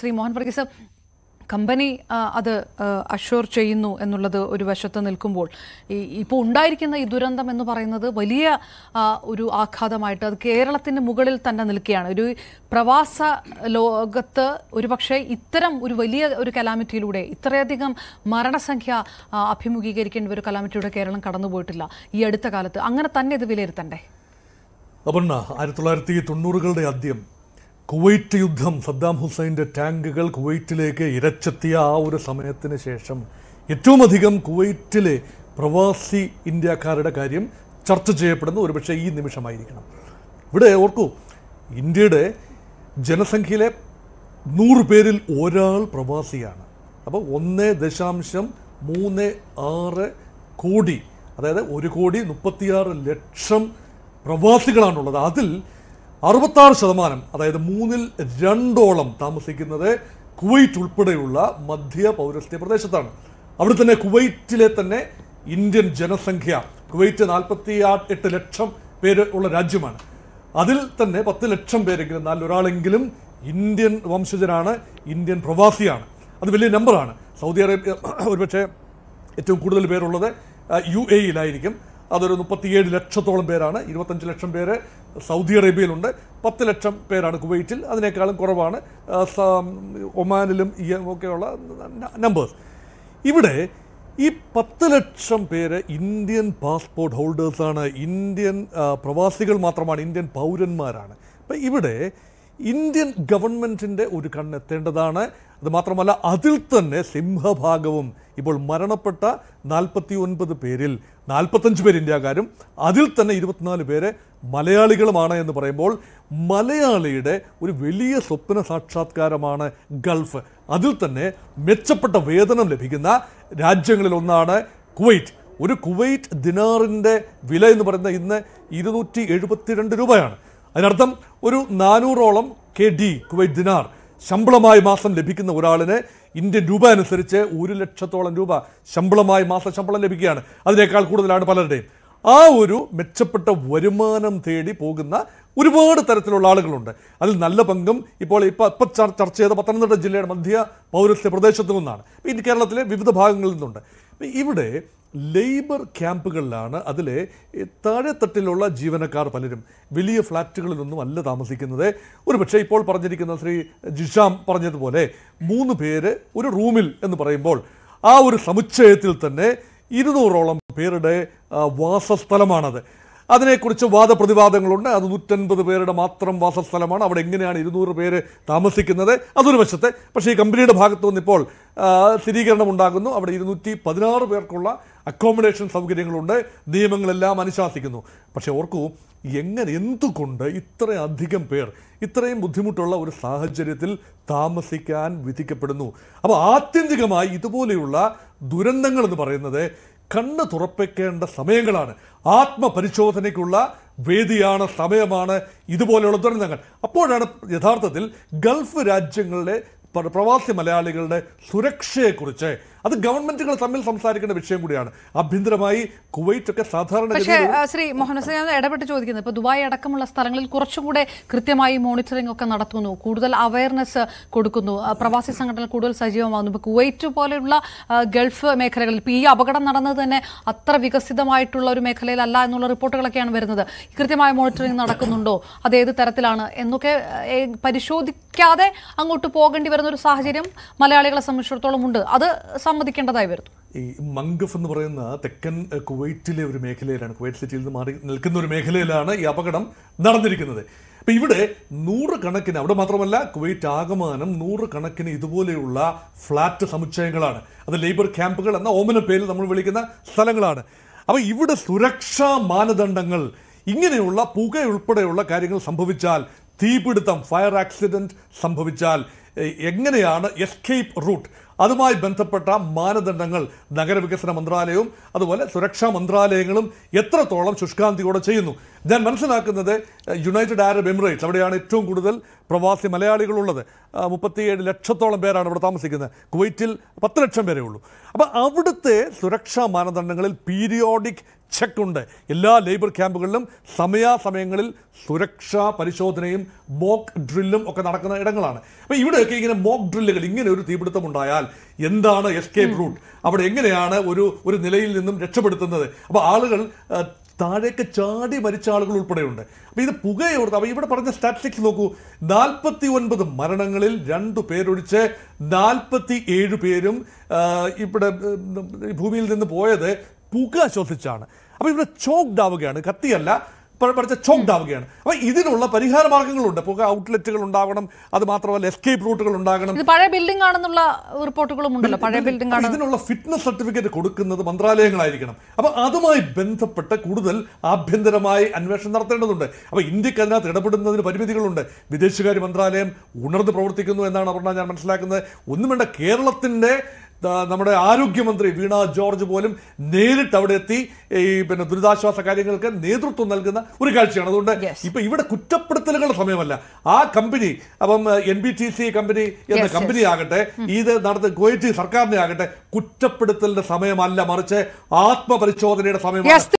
Shri Mohan Varghese company അത് assure ചെയ്യുന്നു എന്നുള്ളത് ഒരു വശത്ത് നിൽക്കുമ്പോൾ ഈ ഇപ്പോൾ ഉണ്ടായിരിക്കുന്ന ഈ ദുരന്തം എന്ന് പറയുന്നത് വലിയ ഒരു ആഘാതമായിട്ട് അത് കേരളത്തിൻ്റെ മുകളിൽ തന്നെ നിൽക്കുകയാണ് ഒരു പ്രവാസ ലോകത്ത് പക്ഷേ ഇത്തരം ഒരു വലിയ ഒരു കലാമിറ്റിയിലൂടെ ഇത്രയധികം മരണസംഖ്യ അഭിമുഖീകരിക്കേണ്ട ഒരു കലാമിറ്റിയുടെ കേരളം കടന്നുപോയിട്ടില്ല ഈ അടുത്ത കാലത്ത് അങ്ങനെ തന്നെ ഇത് വിലയിരുത്തണ്ടേ അപർണ ആയിരത്തി തൊള്ളായിരത്തി തൊണ്ണൂറുകളുടെ ആദ്യം കുവൈറ്റ് യുദ്ധം സദ്ദാം ഹുസൈൻ്റെ ടാങ്കുകൾ കുവൈറ്റിലേക്ക് ഇരച്ചെത്തിയ ആ ഒരു സമയത്തിന് ശേഷം ഏറ്റവും അധികം കുവൈറ്റിലെ പ്രവാസി ഇന്ത്യക്കാരുടെ കാര്യം ചർച്ച ചെയ്യപ്പെടുന്ന ഒരുപക്ഷെ ഈ നിമിഷമായിരിക്കണം ഇവിടെ ഓർക്കൂ ഇന്ത്യയുടെ ജനസംഖ്യയിലെ നൂറ് പേരിൽ ഒരാൾ പ്രവാസിയാണ് അപ്പോൾ ഒന്ന് ദശാംശം മൂന്ന് ആറ് കോടി അതായത് ഒരു കോടി മുപ്പത്തിയാറ് ലക്ഷം പ്രവാസികളാണുള്ളത് അതിൽ അറുപത്താറ് ശതമാനം അതായത് മൂന്നിൽ രണ്ടോളം താമസിക്കുന്നത് കുവൈറ്റ് ഉൾപ്പെടെയുള്ള മധ്യ പൗരസ്ത്യ പ്രദേശത്താണ് അവിടെ തന്നെ കുവൈറ്റിലെ തന്നെ ഇന്ത്യൻ ജനസംഖ്യ കുവൈറ്റ് നാൽപ്പത്തി എട്ട് ലക്ഷം പേര് ഉള്ള രാജ്യമാണ് അതിൽ തന്നെ പത്ത് ലക്ഷം പേരെങ്കിലും നാലൊരാളെങ്കിലും ഇന്ത്യൻ വംശജനാണ് ഇന്ത്യൻ പ്രവാസിയാണ് അത് വലിയ നമ്പറാണ് സൗദി അറേബ്യ ഒരുപക്ഷെ ഏറ്റവും കൂടുതൽ പേരുള്ളത് യു എയിലായിരിക്കും അതൊരു മുപ്പത്തിയേഴ് ലക്ഷത്തോളം പേരാണ് ഇരുപത്തഞ്ച് ലക്ഷം പേര് സൗദി അറേബ്യയിലുണ്ട് പത്ത് ലക്ഷം പേരാണ് കുവൈറ്റിൽ അതിനേക്കാളും കുറവാണ് ഒമാനിലും ഒക്കെയുള്ള നമ്പേഴ്സ് ഇവിടെ ഈ പത്ത് ലക്ഷം പേര് ഇന്ത്യൻ പാസ്പോർട്ട് ഹോൾഡേഴ്സാണ് ഇന്ത്യൻ പ്രവാസികൾ മാത്രമാണ് ഇന്ത്യൻ പൗരന്മാരാണ് അപ്പം ഇവിടെ ഇന്ത്യൻ ഗവൺമെൻറ്റിൻ്റെ ഒരു കണ്ണെത്തേണ്ടതാണ് അത് മാത്രമല്ല അതിൽ തന്നെ സിംഹഭാഗവും ഇപ്പോൾ മരണപ്പെട്ട നാൽപ്പത്തി ഒൻപത് പേരിൽ നാൽപ്പത്തഞ്ച് പേര് ഇന്ത്യക്കാരും അതിൽ തന്നെ ഇരുപത്തിനാല് പേര് മലയാളികളുമാണ് എന്ന് പറയുമ്പോൾ മലയാളിയുടെ ഒരു വലിയ സ്വപ്ന സാക്ഷാത്കാരമാണ് ഗൾഫ് അതിൽ തന്നെ മെച്ചപ്പെട്ട വേതനം ലഭിക്കുന്ന രാജ്യങ്ങളിൽ ഒന്നാണ് കുവൈറ്റ് ഒരു കുവൈറ്റ് ദിനാറിൻ്റെ വില എന്ന് പറയുന്നത് ഇന്ന് ഇരുന്നൂറ്റി എഴുപത്തിരണ്ട് രൂപയാണ് അതിനർത്ഥം ഒരു നാനൂറോളം കെ ഡി കുവൈറ്റ് ദിനാർ ശമ്പളമായി മാസം ലഭിക്കുന്ന ഒരാളിനെ ഇന്ത്യൻ രൂപ അനുസരിച്ച് ഒരു ലക്ഷത്തോളം രൂപ ശമ്പളമായി മാസ ശമ്പളം ലഭിക്കുകയാണ് അതിനേക്കാൾ കൂടുതലാണ് പലരുടെയും ആ ഒരു മെച്ചപ്പെട്ട വരുമാനം തേടി പോകുന്ന ഒരുപാട് തരത്തിലുള്ള ആളുകളുണ്ട് അതിൽ നല്ല പങ്കും ഇപ്പോൾ ഇപ്പോൾ ഇപ്പം ചർച്ച ചെയ്ത പത്തനംതിട്ട ജില്ലയുടെ മധ്യ പൗരസ്ത്യ പ്രദേശത്തു നിന്നാണ് ഇനി കേരളത്തിലെ വിവിധ ഭാഗങ്ങളിൽ നിന്നുണ്ട് ഇവിടെ ലേബർ ക്യാമ്പുകളിലാണ് അതിലെ താഴെത്തട്ടിലുള്ള ജീവനക്കാർ പലരും വലിയ ഫ്ലാറ്റുകളിലൊന്നും അല്ല താമസിക്കുന്നത് പക്ഷേ ഇപ്പോൾ പറഞ്ഞിരിക്കുന്ന ശ്രീ ജിഷാം പറഞ്ഞതുപോലെ മൂന്ന് പേര് ഒരു റൂമിൽ എന്ന് പറയുമ്പോൾ ആ ഒരു സമുച്ചയത്തിൽ തന്നെ ഇരുന്നൂറോളം പേരുടെ വാസസ്ഥലമാണത് അതിനെക്കുറിച്ച് വാദപ്രതിവാദങ്ങളുണ്ട് അത് നൂറ്റൻപത് പേരുടെ മാത്രം വാസസ്ഥലമാണ് അവിടെ എങ്ങനെയാണ് ഇരുന്നൂറ് പേര് താമസിക്കുന്നത് അതൊരു വശത്ത് പക്ഷേ ഈ കമ്പനിയുടെ ഭാഗത്തു നിന്നിപ്പോൾ സ്ഥിരീകരണം ഉണ്ടാകുന്നു അവിടെ ഇരുന്നൂറ്റി പതിനാറ് പേർക്കുള്ള അക്കോമഡേഷൻ സൗകര്യങ്ങളുണ്ട് നിയമങ്ങളെല്ലാം അനുശാസിക്കുന്നു പക്ഷേ ഓർക്കൂ എങ്ങനെ എന്തുകൊണ്ട് ഇത്രയധികം പേർ ഇത്രയും ബുദ്ധിമുട്ടുള്ള ഒരു സാഹചര്യത്തിൽ താമസിക്കാൻ വിധിക്കപ്പെടുന്നു അപ്പോൾ ആത്യന്തികമായി ഇതുപോലെയുള്ള ദുരന്തങ്ങൾ എന്ന് പറയുന്നത് കണ്ണ് തുറപ്പിക്കേണ്ട സമയങ്ങളാണ് ആത്മപരിശോധനയ്ക്കുള്ള വേദിയാണ് സമയമാണ് ഇതുപോലെയുള്ള ദുരന്തങ്ങൾ അപ്പോഴാണ് യഥാർത്ഥത്തിൽ ഗൾഫ് രാജ്യങ്ങളിലെ പ്രവാസി മലയാളികളുടെ സുരക്ഷയെക്കുറിച്ച് അത് ഗവൺമെന്റുകൾ തമ്മിൽ സംസാരിക്കേണ്ട വിഷയം കൂടിയാണ് ആഭ്യന്തരമായി കുവൈറ്റ് ഒക്കെ സാധാരണ ശ്രീ മോഹനസ് ഞാൻ ഇടപെട്ട് ചോദിക്കുന്നത് ഇപ്പൊ ദുബായ് അടക്കമുള്ള സ്ഥലങ്ങളിൽ കുറച്ചും കൂടെ കൃത്യമായി മോണിറ്ററിംഗ് ഒക്കെ നടത്തുന്നു കൂടുതൽ അവയർനെസ് കൊടുക്കുന്നു പ്രവാസി സംഘടന കൂടുതൽ സജീവമാകുന്നു ഇപ്പൊ കുവൈറ്റ് പോലെയുള്ള ഗൾഫ് മേഖലകളിൽ ഇപ്പൊ ഈ അപകടം നടന്നത് തന്നെ അത്ര വികസിതമായിട്ടുള്ള ഒരു മേഖലയിലല്ല എന്നുള്ള റിപ്പോർട്ടുകളൊക്കെയാണ് വരുന്നത് കൃത്യമായ മോണിറ്ററിംഗ് നടക്കുന്നുണ്ടോ അത് ഏത് തരത്തിലാണ് എന്നൊക്കെ പരിശോധിക്കാതെ അങ്ങോട്ട് പോകേണ്ടി വരുന്ന ഒരു സാഹചര്യം മലയാളികളെ സംബന്ധിച്ചിടത്തോളം ഉണ്ട് അത് സമ്മതിക്കേണ്ടതായി വരുന്നു ഈ മംഗഫ് എന്ന് പറയുന്ന തെക്കൻ കുവൈറ്റിലെ ഒരു മേഖലയിലാണ് കുവൈറ്റ് സിറ്റിയിൽ നിന്ന് മാറി നിൽക്കുന്ന ഒരു മേഖലയിലാണ് ഈ അപകടം നടന്നിരിക്കുന്നത് അപ്പം ഇവിടെ നൂറുകണക്കിന് അവിടെ മാത്രമല്ല കുവൈറ്റ് ആകമാനം നൂറുകണക്കിന് ഇതുപോലെയുള്ള ഫ്ലാറ്റ് സമുച്ചയങ്ങളാണ് അത് ലേബർ ക്യാമ്പുകൾ എന്ന ഓമന പേരിൽ നമ്മൾ വിളിക്കുന്ന സ്ഥലങ്ങളാണ് അപ്പോൾ ഇവിടെ സുരക്ഷാ മാനദണ്ഡങ്ങൾ ഇങ്ങനെയുള്ള പുകയുൾപ്പെടെയുള്ള കാര്യങ്ങൾ സംഭവിച്ചാൽ തീപിടുത്തം ഫയർ ആക്സിഡൻറ്റ് സംഭവിച്ചാൽ എങ്ങനെയാണ് എസ്കേപ്പ് റൂട്ട് അതുമായി ബന്ധപ്പെട്ട മാനദണ്ഡങ്ങൾ നഗരവികസന മന്ത്രാലയവും അതുപോലെ സുരക്ഷാ മന്ത്രാലയങ്ങളും എത്രത്തോളം ശുഷ്കാന്തിയോടെ ചെയ്യുന്നു ഞാൻ മനസ്സിലാക്കുന്നത് യുണൈറ്റഡ് അറബ് എമിറേറ്റ്സ് അവിടെയാണ് ഏറ്റവും കൂടുതൽ പ്രവാസി മലയാളികളുള്ളത് മുപ്പത്തിയേഴ് ലക്ഷത്തോളം പേരാണ് ഇവിടെ താമസിക്കുന്നത് കുവൈറ്റിൽ പത്ത് ലക്ഷം പേരേ ഉള്ളൂ അപ്പോൾ അവിടുത്തെ സുരക്ഷാ മാനദണ്ഡങ്ങളിൽ പീരിയോഡിക് ചെക്കുണ്ട് എല്ലാ ലേബർ ക്യാമ്പുകളിലും സമയാസമയങ്ങളിൽ സുരക്ഷാ പരിശോധനയും മോക്ക് ഡ്രില്ലും ഒക്കെ നടക്കുന്ന ഇടങ്ങളാണ് അപ്പോൾ ഇവിടെയൊക്കെ ഇങ്ങനെ മോക്ക് ഡ്രില്ലുകൾ ഇങ്ങനെ ഒരു തീപിടുത്തം ഉണ്ടായാൽ എന്താണ് എസ്കേപ്പ് റൂട്ട് അവിടെ എങ്ങനെയാണ് ഒരു ഒരു നിലയിൽ നിന്നും രക്ഷപ്പെടുത്തുന്നത് അപ്പോൾ ആളുകൾ താഴേക്ക് ചാടി മരിച്ച ആളുകൾ ഉൾപ്പെടെയുണ്ട് അപ്പോൾ ഇത് പുകയോർത്ത് അപ്പോൾ ഇവിടെ പറഞ്ഞ സ്റ്റാറ്റിസ്റ്റിക്സ് നോക്കൂ നാൽപ്പത്തി ഒൻപത് മരണങ്ങളിൽ രണ്ടു പേരൊഴിച്ച് നാൽപ്പത്തി ഏഴ് പേരും ഇവിടെ ഭൂമിയിൽ നിന്ന് പോയത് പുക ശ്വസിച്ചാണ് അപ്പോൾ ഇവിടെ ചോക്ഡ് ആവുകയാണ് കത്തിയല്ല പഠിച്ച ചോക്ഡ് ആവുകയാണ് അപ്പൊ ഇതിനുള്ള പരിഹാര മാർഗങ്ങളുണ്ട് പുക ഔട്ട്ലെറ്റുകൾ ഉണ്ടാകണം അത് മാത്രമല്ല എസ്കേപ്പ് റൂട്ടുകൾ ഉണ്ടാകണം പഴയ ബിൽഡിംഗ് ആണെന്നുള്ള റിപ്പോർട്ടുകളും ഉണ്ടല്ലോ പഴയ ബിൽഡിംഗ് ഇതിനുള്ള ഫിറ്റ്നസ് സർട്ടിഫിക്കറ്റ് കൊടുക്കുന്നത് മന്ത്രാലയങ്ങളായിരിക്കണം അപ്പൊ അതുമായി ബന്ധപ്പെട്ട് കൂടുതൽ ആഭ്യന്തരമായി അന്വേഷണം നടത്തേണ്ടതുണ്ട് അപ്പൊ ഇന്ത്യക്ക് അതിനകത്ത് ഇടപെടുന്നതിന് പരിമിതികളുണ്ട് വിദേശകാര്യ മന്ത്രാലയം ഉണർന്ന് പ്രവർത്തിക്കുന്നു എന്നാണ് അപർണ ഞാൻ മനസ്സിലാക്കുന്നത് ഒന്നും വേണ്ട കേരളത്തിന്റെ നമ്മുടെ ആരോഗ്യമന്ത്രി വീണ ജോർജ് പോലും നേരിട്ട് അവിടെ എത്തി ഈ പിന്നെ ദുരിതാശ്വാസ കാര്യങ്ങൾക്ക് നേതൃത്വം നൽകുന്ന ഒരു കാഴ്ചയാണ് അതുകൊണ്ട് ഇപ്പൊ ഇവിടെ കുറ്റപ്പെടുത്തലുകളുടെ സമയമല്ല ആ കമ്പനി അപ്പം N B T C company എന്ന കമ്പനി ആകട്ടെ ഇത് നടത്തുന്ന കുവൈറ്റ് സർക്കാരിനെ ആകട്ടെ കുറ്റപ്പെടുത്തലിന്റെ സമയമല്ല മറിച്ച് ആത്മപരിശോധനയുടെ സമയമാണ്